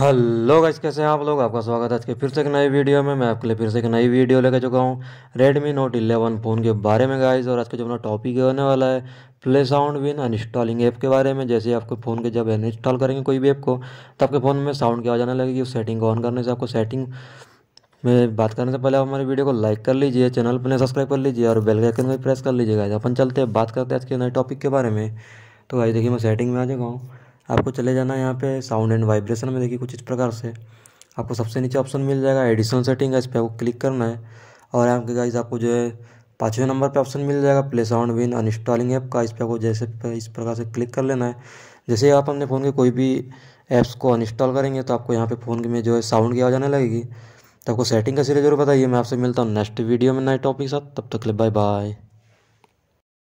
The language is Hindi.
हेलो गाइस कैसे हैं आप लोग आपका स्वागत है आज के फिर से एक नई वीडियो में मैं आपके लिए फिर से एक नई वीडियो लेकर चुका हूँ रेडमी नोट 11 फ़ोन के बारे में गाइस और आज का जो अपना टॉपिक होने वाला है play sound when uninstalling app के बारे में जैसे आपके फ़ोन के जब अनइंस्टॉल करेंगे कोई भी ऐप को तो आपके फ़ोन में साउंड की आवाज़ आने लगेगी उस सेटिंग को ऑन करने से आपको सेटिंग में बात करने से पहले आप हमारे वीडियो को लाइक कर लीजिए चैनल पर सब्सक्राइब कर लीजिए और बेल आइकन को प्रेस कर लीजिए गाइज अपन चलते हैं बात करते हैं आज के नए टॉपिक के बारे में तो गाइज देखिए मैं सेटिंग में आ जाऊँ आपको चले जाना है यहाँ पे साउंड एंड वाइब्रेशन में देखिए कुछ इस प्रकार से आपको सबसे नीचे ऑप्शन मिल जाएगा एडिशनल सेटिंग है इस पर आपको क्लिक करना है और यहाँ पे गाइज आपको जो है पाँचवें नंबर पे ऑप्शन मिल जाएगा play sound when uninstalling app का इस पर आपको जैसे इस प्रकार से क्लिक कर लेना है जैसे आप अपने फ़ोन के कोई भी ऐप्स को अनस्टॉल करेंगे तो आपको यहाँ पे फ़ोन में जो है साउंड की आवाज़ आने लगेगी तो आपको सेटिंग का सीरीज जरूर बताइए मैं आपसे मिलता हूँ नेक्स्ट वीडियो में नए टॉपिक के साथ तब तक ले बाय बाय